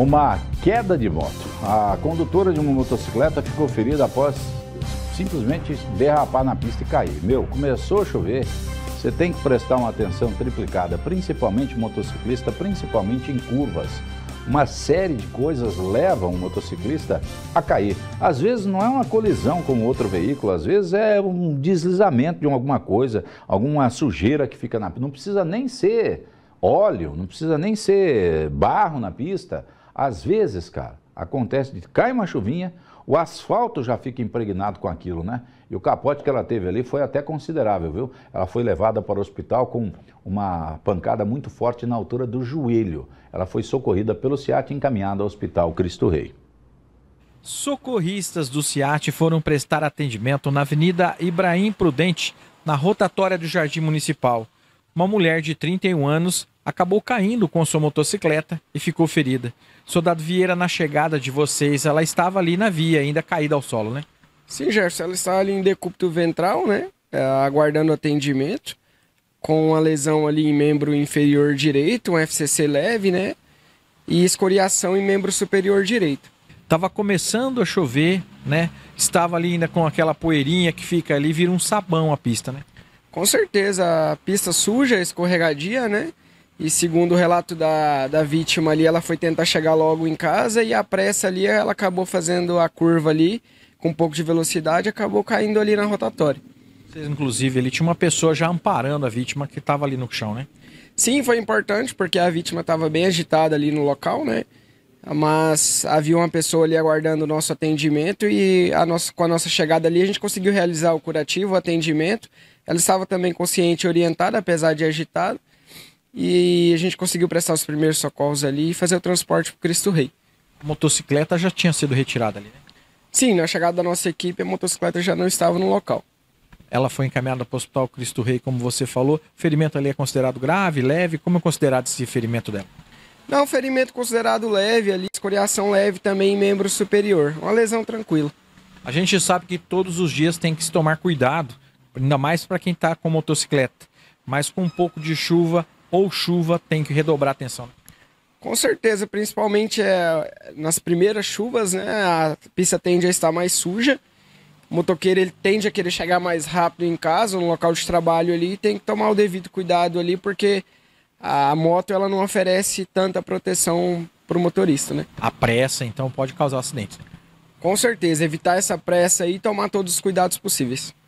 uma queda de moto. A condutora de uma motocicleta ficou ferida após simplesmente derrapar na pista e cair. Meu, começou a chover. Você tem que prestar uma atenção triplicada, principalmente motociclista, principalmente em curvas. Uma série de coisas levam o motociclista a cair. Às vezes não é uma colisão com outro veículo, às vezes é um deslizamento de alguma coisa, alguma sujeira que fica na pista. Não precisa nem ser óleo, não precisa nem ser barro na pista. Às vezes, cara, acontece de cai uma chuvinha, o asfalto já fica impregnado com aquilo, né? E o capote que ela teve ali foi até considerável, viu? Ela foi levada para o hospital com uma pancada muito forte na altura do joelho. Ela foi socorrida pelo Ciat e encaminhada ao Hospital Cristo Rei. Socorristas do Ciat foram prestar atendimento na Avenida Ibrahim Prudente, na rotatória do Jardim Municipal uma mulher de 31 anos acabou caindo com sua motocicleta e ficou ferida. Soldado Vieira, na chegada de vocês, ela estava ali na via, ainda caída ao solo, né? Sim, Gerson, ela estava ali em decúbito ventral, né? É, aguardando atendimento, com uma lesão ali em membro inferior direito, um FCC leve, né? E escoriação em membro superior direito. Tava começando a chover, né? Estava ali ainda com aquela poeirinha que fica ali, vira um sabão a pista, né? Com certeza, a pista suja, escorregadia, né? E segundo o relato da, da vítima ali, ela foi tentar chegar logo em casa e a pressa ali, ela acabou fazendo a curva ali com um pouco de velocidade, acabou caindo ali na rotatória. inclusive, ele tinha uma pessoa já amparando a vítima que estava ali no chão, né? Sim, foi importante porque a vítima estava bem agitada ali no local, né? Mas havia uma pessoa ali aguardando o nosso atendimento e a nossa, com a nossa chegada ali a gente conseguiu realizar o curativo, o atendimento. Ela estava também consciente e orientada, apesar de agitada. E a gente conseguiu prestar os primeiros socorros ali e fazer o transporte para Cristo Rei. A motocicleta já tinha sido retirada ali, né? Sim, na chegada da nossa equipe, a motocicleta já não estava no local. Ela foi encaminhada para o Hospital Cristo Rei, como você falou. O ferimento ali é considerado grave, leve? Como é considerado esse ferimento dela? Não, ferimento considerado leve ali, escoriação leve também em membro superior. Uma lesão tranquila. A gente sabe que todos os dias tem que se tomar cuidado ainda mais para quem está com motocicleta. Mas com um pouco de chuva ou chuva, tem que redobrar a atenção. Com certeza, principalmente é, nas primeiras chuvas, né? A pista tende a estar mais suja. O motoqueiro ele tende a querer chegar mais rápido em casa, no local de trabalho ali, e tem que tomar o devido cuidado ali, porque a moto ela não oferece tanta proteção para o motorista, né? A pressa, então, pode causar acidentes. Com certeza, evitar essa pressa e tomar todos os cuidados possíveis.